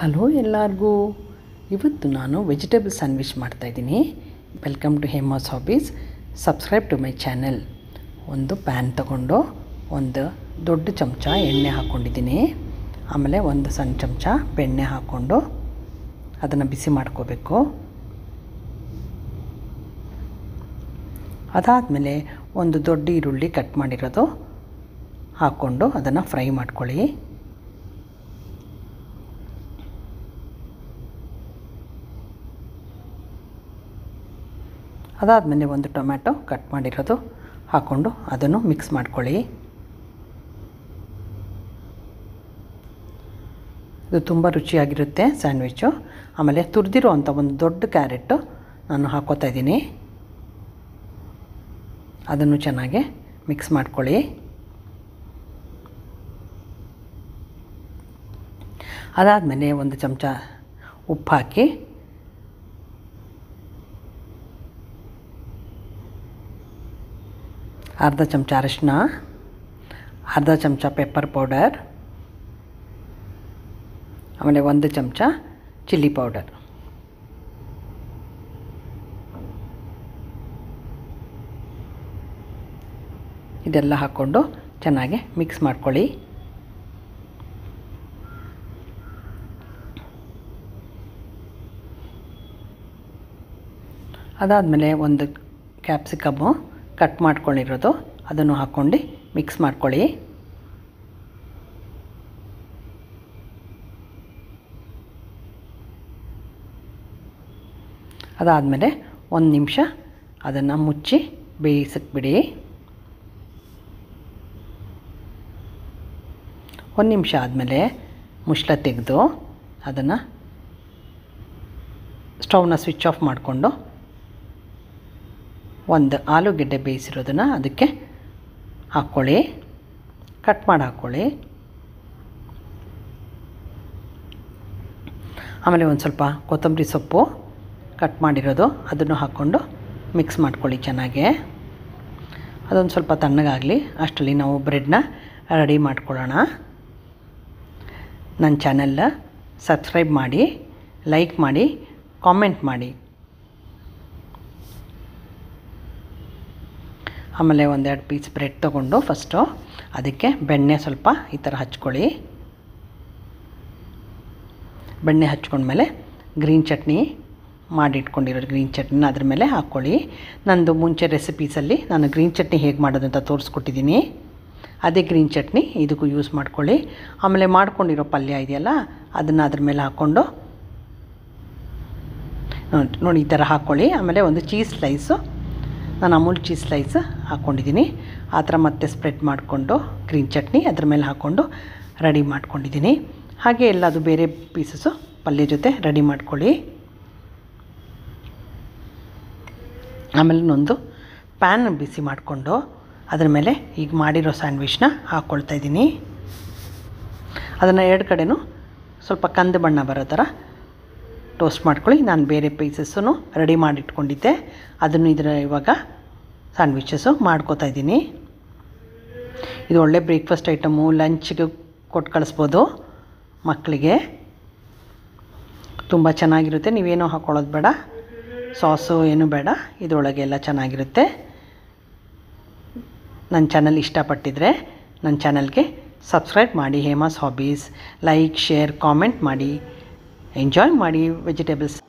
Hello ಎಲ್ಲರಿಗೂ ಇವತ್ತು ನಾನು ವೆಜಿಟೇಬಲ್ ಸ್ಯಾಂಡ್ವಿಚ್ ಮಾಡ್ತಾಯಿದ್ದೀನಿ welcome to Hema's hobbies subscribe to my channel ಒಂದು ಪ್ಯಾನ್ ತಗೊಂಡು ಒಂದು ದೊಡ್ಡ ಚಮಚ ಎಣ್ಣೆ ಹಾಕ್ಕೊಂಡಿದ್ದೀನಿ ಆಮೇಲೆ ಒಂದು ಸಣ್ಣ ಚಮಚ ಬೆಣ್ಣೆ ಹಾಕ್ಕೊಂಡು ಅದನ್ನು ಬಿಸಿ ಮಾಡ್ಕೋಬೇಕು ಅದಾದಮೇಲೆ ಒಂದು ದೊಡ್ಡ ಈರುಳ್ಳಿ ಕಟ್ ಮಾಡಿರೋದು ಹಾಕ್ಕೊಂಡು ಅದನ್ನು ಫ್ರೈ ಮಾಡ್ಕೊಳ್ಳಿ ಅದಾದಮೇಲೆ ಒಂದು ಟೊಮ್ಯಾಟೊ ಕಟ್ ಮಾಡಿರೋದು ಹಾಕ್ಕೊಂಡು ಅದನ್ನು ಮಿಕ್ಸ್ ಮಾಡ್ಕೊಳ್ಳಿ ಇದು ತುಂಬ ರುಚಿಯಾಗಿರುತ್ತೆ ಸ್ಯಾಂಡ್ವಿಚ್ಚು ಆಮೇಲೆ ತುರಿದಿರುವಂಥ ಒಂದು ದೊಡ್ಡ ಕ್ಯಾರೆಟು ನಾನು ಹಾಕೋತಾ ಇದ್ದೀನಿ ಅದನ್ನು ಚೆನ್ನಾಗಿ ಮಿಕ್ಸ್ ಮಾಡ್ಕೊಳ್ಳಿ ಅದಾದಮೇಲೆ ಒಂದು ಚಮಚ ಉಪ್ಪು ಹಾಕಿ ಅರ್ಧ ಚಮಚ ಅರಿಶಿನ ಅರ್ಧ ಚಮಚ ಪೆಪ್ಪರ್ ಪೌಡರ್ ಆಮೇಲೆ ಒಂದು ಚಮಚ ಚಿಲ್ಲಿ ಪೌಡರ್ ಇದೆಲ್ಲ ಹಾಕ್ಕೊಂಡು ಚೆನ್ನಾಗಿ ಮಿಕ್ಸ್ ಮಾಡ್ಕೊಳ್ಳಿ ಅದಾದಮೇಲೆ ಒಂದು ಕ್ಯಾಪ್ಸಿಕಮ್ಮು ಕಟ್ ಮಾಡ್ಕೊಂಡಿರೋದು ಅದನ್ನು ಹಾಕ್ಕೊಂಡು ಮಿಕ್ಸ್ ಮಾಡ್ಕೊಳ್ಳಿ ಅದಾದಮೇಲೆ ಒಂದು ನಿಮಿಷ ಅದನ್ನು ಮುಚ್ಚಿ ಬೇಯಿಸಕ್ಕೆ ಬಿಡಿ ಒಂದು ನಿಮಿಷ ಆದಮೇಲೆ ಮುಷ್ಲ ತೆಗೆದು ಅದನ್ನು ಸ್ಟೌವ್ನ ಸ್ವಿಚ್ ಆಫ್ ಮಾಡಿಕೊಂಡು ಒಂದು ಆಲೂಗೆಡ್ಡೆ ಬೇಯಿಸಿರೋದನ್ನು ಅದಕ್ಕೆ ಹಾಕ್ಕೊಳ್ಳಿ ಕಟ್ ಮಾಡಿ ಹಾಕ್ಕೊಳ್ಳಿ ಆಮೇಲೆ ಒಂದು ಸ್ವಲ್ಪ ಕೊತ್ತಂಬರಿ ಸೊಪ್ಪು ಕಟ್ ಮಾಡಿರೋದು ಅದನ್ನು ಹಾಕ್ಕೊಂಡು ಮಿಕ್ಸ್ ಮಾಡ್ಕೊಳ್ಳಿ ಚೆನ್ನಾಗೆ ಅದೊಂದು ಸ್ವಲ್ಪ ತಣ್ಣಗಾಗಲಿ ಅಷ್ಟರಲ್ಲಿ ನಾವು ಬ್ರೆಡ್ನ ರೆಡಿ ಮಾಡ್ಕೊಳ್ಳೋಣ ನನ್ನ ಚಾನಲ್ ಸಬ್ಸ್ಕ್ರೈಬ್ ಮಾಡಿ ಲೈಕ್ ಮಾಡಿ ಕಾಮೆಂಟ್ ಮಾಡಿ ಆಮೇಲೆ ಒಂದೆರಡು ಪೀಸ್ ಬ್ರೆಡ್ ತೊಗೊಂಡು ಫಸ್ಟು ಅದಕ್ಕೆ ಬೆಣ್ಣೆ ಸ್ವಲ್ಪ ಈ ಥರ ಹಚ್ಕೊಳ್ಳಿ ಬೆಣ್ಣೆ ಹಚ್ಕೊಂಡ್ಮೇಲೆ ಗ್ರೀನ್ ಚಟ್ನಿ ಮಾಡಿಟ್ಕೊಂಡಿರೋ ಗ್ರೀನ್ ಚಟ್ನಿನ ಅದ್ರ ಮೇಲೆ ಹಾಕ್ಕೊಳ್ಳಿ ನಂದು ಮುಂಚೆ ರೆಸಿಪೀಸಲ್ಲಿ ನಾನು ಗ್ರೀನ್ ಚಟ್ನಿ ಹೇಗೆ ಮಾಡೋದು ಅಂತ ತೋರಿಸ್ಕೊಟ್ಟಿದ್ದೀನಿ ಅದೇ ಗ್ರೀನ್ ಚಟ್ನಿ ಇದಕ್ಕೂ ಯೂಸ್ ಮಾಡ್ಕೊಳ್ಳಿ ಆಮೇಲೆ ಮಾಡ್ಕೊಂಡಿರೋ ಪಲ್ಯ ಇದೆಯಲ್ಲ ಅದನ್ನು ಅದ್ರ ಮೇಲೆ ಹಾಕ್ಕೊಂಡು ನೋಡಿ ಈ ಥರ ಹಾಕ್ಕೊಳ್ಳಿ ಆಮೇಲೆ ಒಂದು ಚೀಸ್ ಸ್ಲೈಸು ನಾನು ಅಮೂಲ್ ಚೀಸ್ ಸ್ಲೈಸ್ ಹಾಕ್ಕೊಂಡಿದ್ದೀನಿ ಆ ಥರ ಮತ್ತೆ ಸ್ಪ್ರೆಡ್ ಮಾಡಿಕೊಂಡು ಗ್ರೀನ್ ಚಟ್ನಿ ಅದ್ರ ಮೇಲೆ ಹಾಕ್ಕೊಂಡು ರೆಡಿ ಮಾಡ್ಕೊಂಡಿದ್ದೀನಿ ಹಾಗೆ ಎಲ್ಲ ಅದು ಬೇರೆ ಪೀಸಸ್ಸು ಪಲ್ಯ ಜೊತೆ ರೆಡಿ ಮಾಡ್ಕೊಳ್ಳಿ ಆಮೇಲೆ ಒಂದು ಪ್ಯಾನ್ ಬಿಸಿ ಮಾಡಿಕೊಂಡು ಅದರ ಮೇಲೆ ಈಗ ಮಾಡಿರೋ ಸ್ಯಾಂಡ್ವಿಚ್ನ ಹಾಕ್ಕೊಳ್ತಾ ಇದ್ದೀನಿ ಅದನ್ನು ಎರಡು ಕಡೆಯೂ ಸ್ವಲ್ಪ ಕಂದು ಬಣ್ಣ ಬರೋ ಥರ ಟೋಸ್ಟ್ ಮಾಡ್ಕೊಳ್ಳಿ ನಾನು ಬೇರೆ ಪೀಸಸ್ಸು ರೆಡಿ ಮಾಡಿ ಇಟ್ಕೊಂಡಿದ್ದೆ ಅದನ್ನು ಇದರ ಇವಾಗ ಸ್ಯಾಂಡ್ವಿಚಸ್ಸು ಮಾಡ್ಕೋತಾ ಇದ್ದೀನಿ ಇದು ಒಳ್ಳೆ ಬ್ರೇಕ್ಫಾಸ್ಟ್ ಐಟಮು ಲಂಚ್ಗೆ ಕೊಟ್ಟು ಕಳಿಸ್ಬೋದು ಮಕ್ಕಳಿಗೆ ತುಂಬ ಚೆನ್ನಾಗಿರುತ್ತೆ ನೀವೇನೋ ಹಾಕ್ಕೊಳ್ಳೋದು ಬೇಡ ಸಾಸು ಏನು ಬೇಡ ಇದರೊಳಗೆ ಎಲ್ಲ ಚೆನ್ನಾಗಿರುತ್ತೆ ನನ್ನ ಚಾನಲ್ ಇಷ್ಟಪಟ್ಟಿದ್ರೆ ನನ್ನ ಚಾನಲ್ಗೆ ಸಬ್ಸ್ಕ್ರೈಬ್ ಮಾಡಿ Hema's hobbies like share comment ಮಾಡಿ enjoy muddy vegetables.